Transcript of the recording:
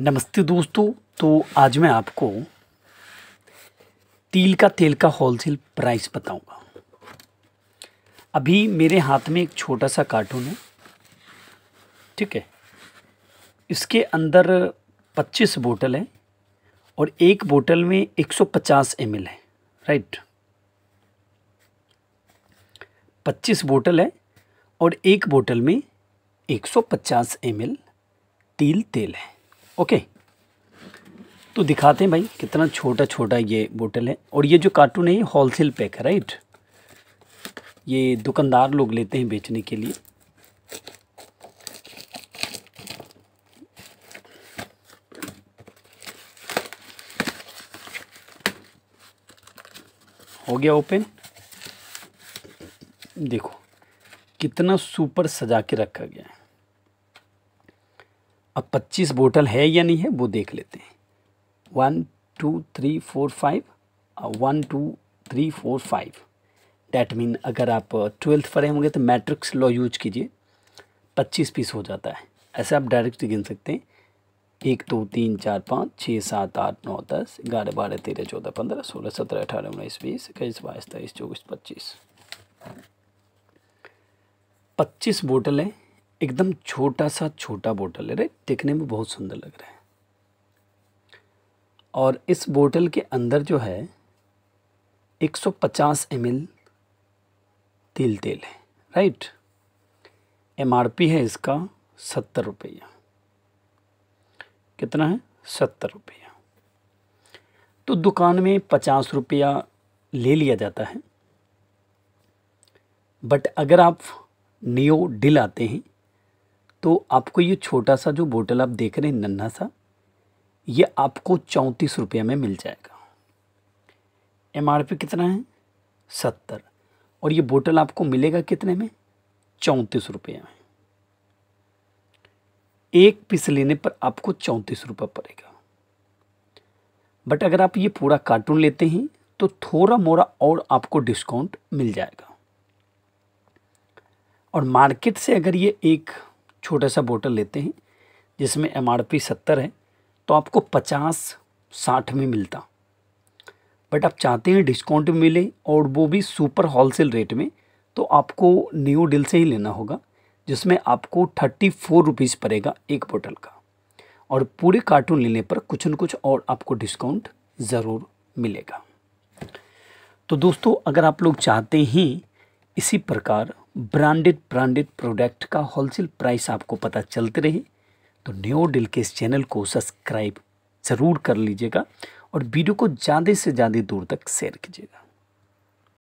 नमस्ते दोस्तों तो आज मैं आपको तिल का तेल का होलसेल प्राइस बताऊंगा अभी मेरे हाथ में एक छोटा सा कार्टून है ठीक है इसके अंदर 25 बोतल है और एक बोतल में 150 सौ है राइट 25 बोतल है और एक बोतल में 150 सौ तिल तेल है ओके तो दिखाते हैं भाई कितना छोटा छोटा ये बोतल है और ये जो कार्टून है ये होलसेल पैक है राइट ये दुकानदार लोग लेते हैं बेचने के लिए हो गया ओपन देखो कितना सुपर सजा के रखा गया है अब पच्चीस बोतल है या नहीं है वो देख लेते हैं one two three four five one two three four five that mean अगर आप ट्वेल्थ uh, पढ़े होंगे तो मैट्रिक्स लॉ यूज कीजिए पच्चीस पीस हो जाता है ऐसे आप डायरेक्ट गिन सकते हैं एक दो तीन चार पाँच छः सात आठ नौ दस ग्यारह बारह तेरह चौदह पंद्रह सोलह सत्रह अठारह उन्नीस बीस इक्कीस बाईस तेईस चौबीस पच्चीस पच्चीस बोटलें एकदम छोटा सा छोटा बोतल है राइट देखने में बहुत सुंदर लग रहा है और इस बोतल के अंदर जो है 150 ml तिल तेल है राइट एमआरपी है इसका सत्तर रुपया कितना है सत्तर रुपया तो दुकान में पचास रुपया ले लिया जाता है बट अगर आप नियो डिल आते हैं तो आपको ये छोटा सा जो बोतल आप देख रहे हैं नन्हा सा ये आपको चौंतीस रुपये में मिल जाएगा एम आर पी कितना है सत्तर और ये बोतल आपको मिलेगा कितने में चौंतीस रुपये में एक पीस लेने पर आपको चौंतीस रुपये पड़ेगा बट अगर आप ये पूरा कार्टून लेते हैं तो थोड़ा मोरा और आपको डिस्काउंट मिल जाएगा और मार्केट से अगर ये एक छोटा सा बोटल लेते हैं जिसमें एम आर पी सत्तर है तो आपको पचास साठ में मिलता बट आप चाहते हैं डिस्काउंट मिले और वो भी सुपर होलसेल रेट में तो आपको न्यू डील से ही लेना होगा जिसमें आपको थर्टी फोर रुपीज़ पड़ेगा एक बोटल का और पूरे कार्टून लेने पर कुछ न कुछ और आपको डिस्काउंट ज़रूर मिलेगा तो दोस्तों अगर आप लोग चाहते हैं इसी प्रकार ब्रांडेड ब्रांडेड प्रोडक्ट का होलसेल प्राइस आपको पता चलते रहे तो न्यो डिल के इस चैनल को सब्सक्राइब ज़रूर कर लीजिएगा और वीडियो को ज़्यादा से ज़्यादा दूर तक शेयर कीजिएगा